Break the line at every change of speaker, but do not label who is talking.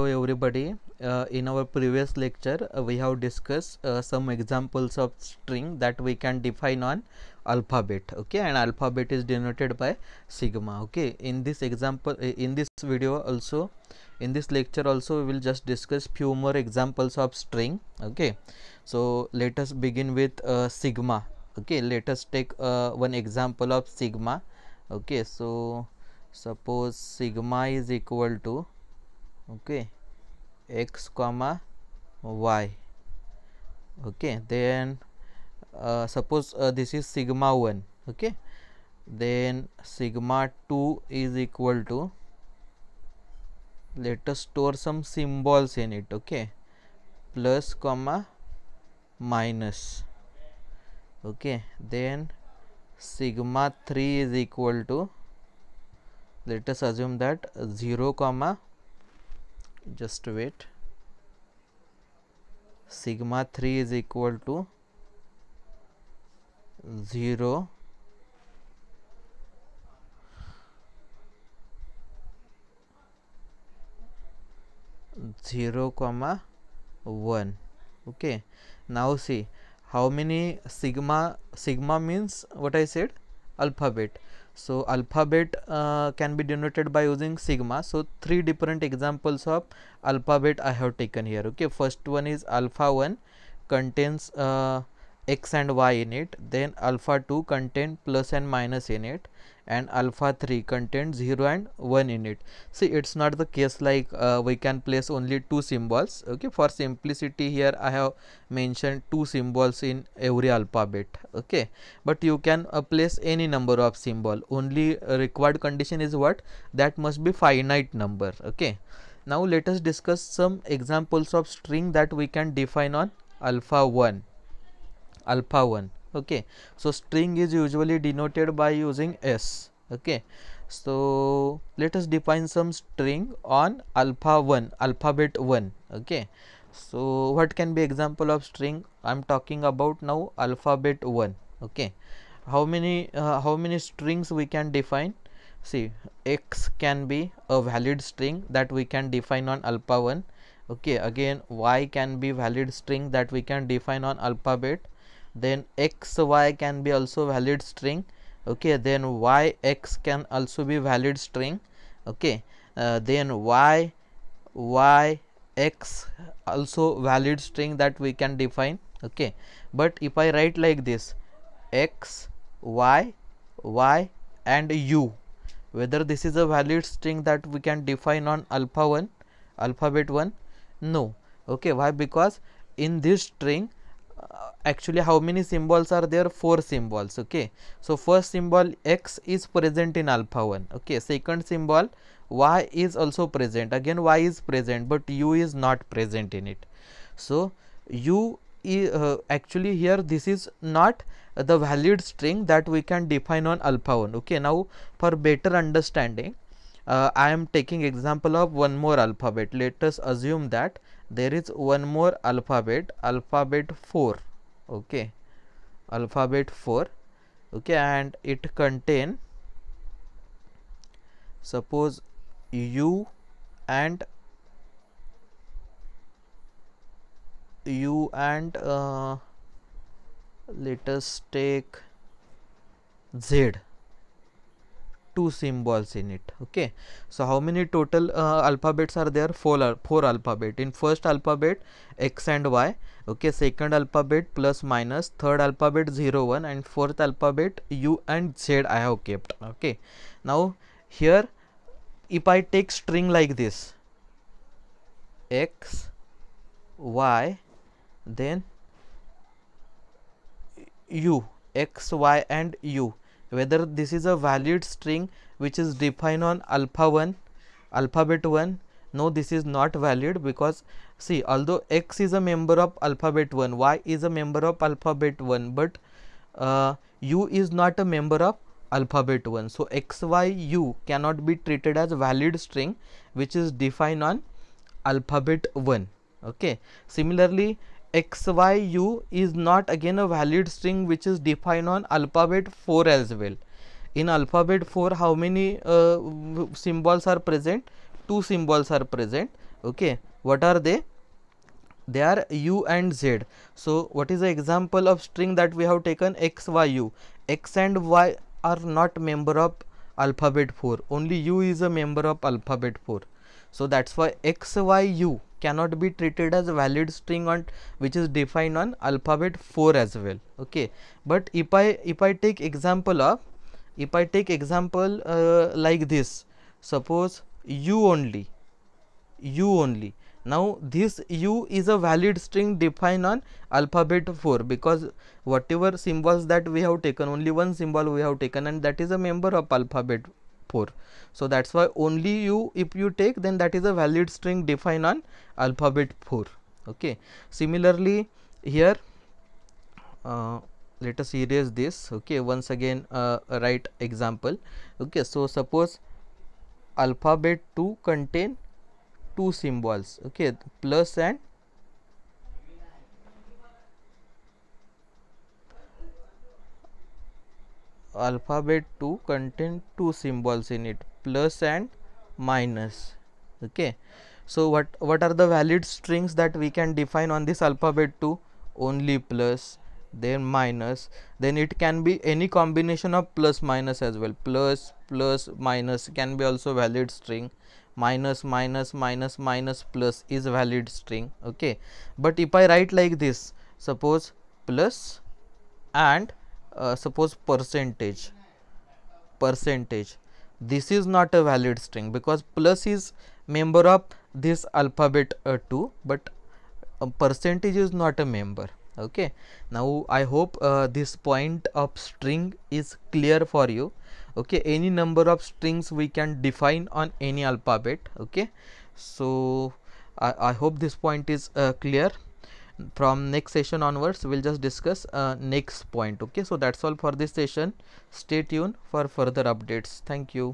Hello everybody, uh, in our previous lecture uh, we have discussed uh, some examples of string that we can define on alphabet okay and alphabet is denoted by sigma okay in this example uh, in this video also in this lecture also we will just discuss few more examples of string okay so let us begin with uh, sigma okay let us take uh, one example of sigma okay so suppose sigma is equal to okay x comma y okay then uh, suppose uh, this is sigma 1 okay then sigma 2 is equal to let us store some symbols in it okay plus comma minus okay then sigma 3 is equal to let us assume that 0 comma just wait sigma 3 is equal to 0 0 comma 1 okay now see how many sigma sigma means what i said alphabet so alphabet uh, can be denoted by using sigma so three different examples of alphabet i have taken here okay first one is alpha 1 contains uh, x and y in it then alpha 2 contain plus and minus in it and alpha 3 contain 0 and 1 in it see it's not the case like uh, we can place only two symbols okay for simplicity here i have mentioned two symbols in every alphabet okay but you can uh, place any number of symbol only uh, required condition is what that must be finite number okay now let us discuss some examples of string that we can define on alpha 1 alpha 1 okay so string is usually denoted by using s okay so let us define some string on alpha 1 alphabet 1 okay so what can be example of string i'm talking about now alphabet 1 okay how many uh, how many strings we can define see x can be a valid string that we can define on alpha 1 okay again y can be valid string that we can define on alphabet then x y can be also valid string okay then y x can also be valid string okay uh, then y y x also valid string that we can define okay but if i write like this x y y and u whether this is a valid string that we can define on alpha 1 alphabet 1 no okay why because in this string uh, actually how many symbols are there four symbols okay so first symbol x is present in alpha 1 okay second symbol y is also present again y is present but u is not present in it so u uh, actually here this is not the valid string that we can define on alpha 1 okay now for better understanding uh, I am taking example of one more alphabet let us assume that there is one more alphabet alphabet 4 okay alphabet 4 okay and it contain suppose u and u and uh, let us take z two symbols in it okay so how many total uh, alphabets are there four four alphabet in first alphabet x and y okay second alphabet plus minus third alphabet 0 1 and fourth alphabet u and z i have kept okay now here if i take string like this x y then u x y and u whether this is a valid string which is defined on alpha 1 alphabet 1 no this is not valid because see although x is a member of alphabet 1 y is a member of alphabet 1 but uh, u is not a member of alphabet 1 so x y u cannot be treated as valid string which is defined on alphabet 1 okay similarly xyu is not again a valid string which is defined on alphabet 4 as well in alphabet 4 how many uh, symbols are present two symbols are present okay what are they they are u and z so what is the example of string that we have taken x y u x and y are not member of alphabet 4 only u is a member of alphabet 4 so that's why x y u cannot be treated as valid string on which is defined on alphabet 4 as well okay but if i if i take example of if i take example uh, like this suppose u only u only now this u is a valid string defined on alphabet 4 because whatever symbols that we have taken only one symbol we have taken and that is a member of alphabet 4 so that's why only you if you take then that is a valid string defined on alphabet 4 okay similarly here uh, let us erase this okay once again uh, write example okay so suppose alphabet 2 contain two symbols okay plus and alphabet to contain two symbols in it plus and minus okay so what what are the valid strings that we can define on this alphabet to only plus then minus then it can be any combination of plus minus as well plus plus minus can be also valid string minus minus minus minus plus is valid string okay but if i write like this suppose plus and uh, suppose percentage percentage this is not a valid string because plus is member of this alphabet uh, 2 but uh, percentage is not a member okay now i hope uh, this point of string is clear for you okay any number of strings we can define on any alphabet okay so i, I hope this point is uh, clear from next session onwards we'll just discuss uh, next point okay so that's all for this session stay tuned for further updates thank you